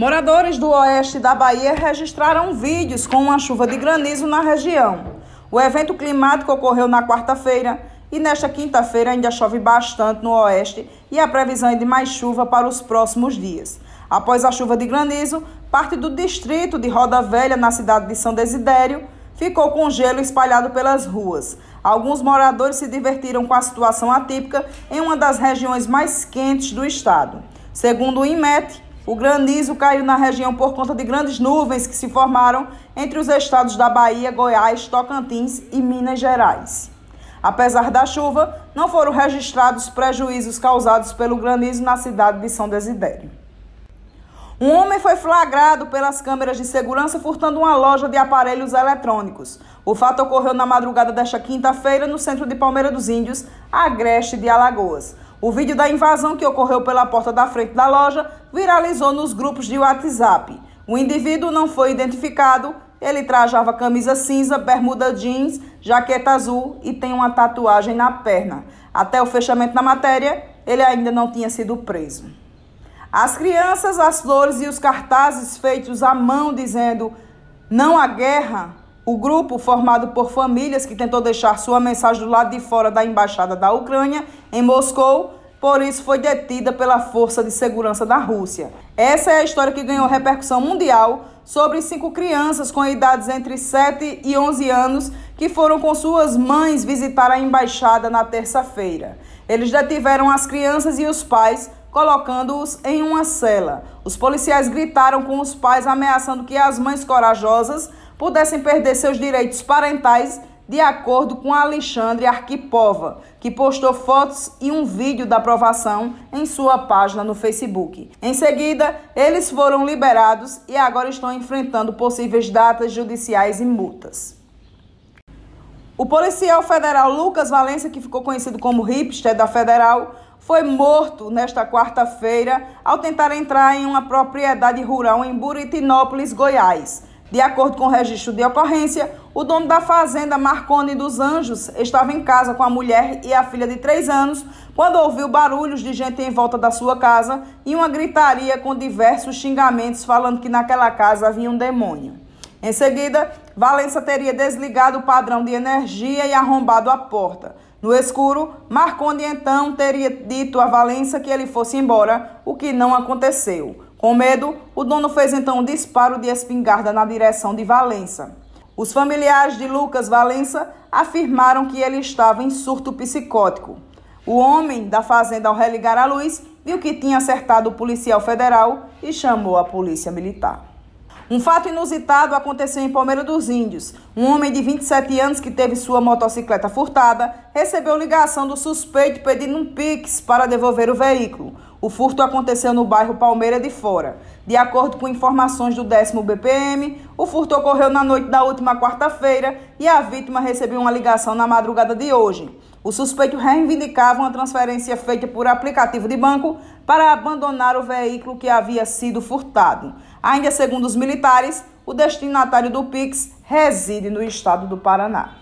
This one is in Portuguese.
Moradores do oeste da Bahia registraram vídeos com uma chuva de granizo na região. O evento climático ocorreu na quarta-feira e nesta quinta-feira ainda chove bastante no oeste e a previsão é de mais chuva para os próximos dias. Após a chuva de granizo, parte do distrito de Roda Velha, na cidade de São Desidério, ficou com gelo espalhado pelas ruas. Alguns moradores se divertiram com a situação atípica em uma das regiões mais quentes do estado. Segundo o Imet. O granizo caiu na região por conta de grandes nuvens que se formaram entre os estados da Bahia, Goiás, Tocantins e Minas Gerais. Apesar da chuva, não foram registrados prejuízos causados pelo granizo na cidade de São Desidério. Um homem foi flagrado pelas câmeras de segurança furtando uma loja de aparelhos eletrônicos. O fato ocorreu na madrugada desta quinta-feira no centro de Palmeira dos Índios, agreste de Alagoas. O vídeo da invasão que ocorreu pela porta da frente da loja viralizou nos grupos de WhatsApp. O indivíduo não foi identificado, ele trajava camisa cinza, bermuda jeans, jaqueta azul e tem uma tatuagem na perna. Até o fechamento da matéria, ele ainda não tinha sido preso. As crianças, as flores e os cartazes feitos à mão dizendo não à guerra, o grupo formado por famílias que tentou deixar sua mensagem do lado de fora da embaixada da Ucrânia em Moscou por isso foi detida pela Força de Segurança da Rússia. Essa é a história que ganhou repercussão mundial sobre cinco crianças com idades entre 7 e 11 anos que foram com suas mães visitar a embaixada na terça-feira. Eles detiveram as crianças e os pais, colocando-os em uma cela. Os policiais gritaram com os pais, ameaçando que as mães corajosas pudessem perder seus direitos parentais de acordo com Alexandre Arquipova, que postou fotos e um vídeo da aprovação em sua página no Facebook. Em seguida, eles foram liberados e agora estão enfrentando possíveis datas judiciais e multas. O policial federal Lucas Valença, que ficou conhecido como hipster da Federal, foi morto nesta quarta-feira ao tentar entrar em uma propriedade rural em Buritinópolis, Goiás. De acordo com o registro de ocorrência, o dono da fazenda Marconi dos Anjos estava em casa com a mulher e a filha de 3 anos quando ouviu barulhos de gente em volta da sua casa e uma gritaria com diversos xingamentos falando que naquela casa havia um demônio. Em seguida, Valença teria desligado o padrão de energia e arrombado a porta. No escuro, Marconi então teria dito a Valença que ele fosse embora, o que não aconteceu. Com medo, o dono fez então um disparo de espingarda na direção de Valença. Os familiares de Lucas Valença afirmaram que ele estava em surto psicótico. O homem da fazenda, ao religar a luz, viu que tinha acertado o policial federal e chamou a polícia militar. Um fato inusitado aconteceu em Palmeira dos Índios. Um homem de 27 anos que teve sua motocicleta furtada recebeu ligação do suspeito pedindo um Pix para devolver o veículo. O furto aconteceu no bairro Palmeira de Fora. De acordo com informações do 10 BPM, o furto ocorreu na noite da última quarta-feira e a vítima recebeu uma ligação na madrugada de hoje. O suspeito reivindicava uma transferência feita por aplicativo de banco para abandonar o veículo que havia sido furtado. Ainda segundo os militares, o destinatário do Pix reside no estado do Paraná.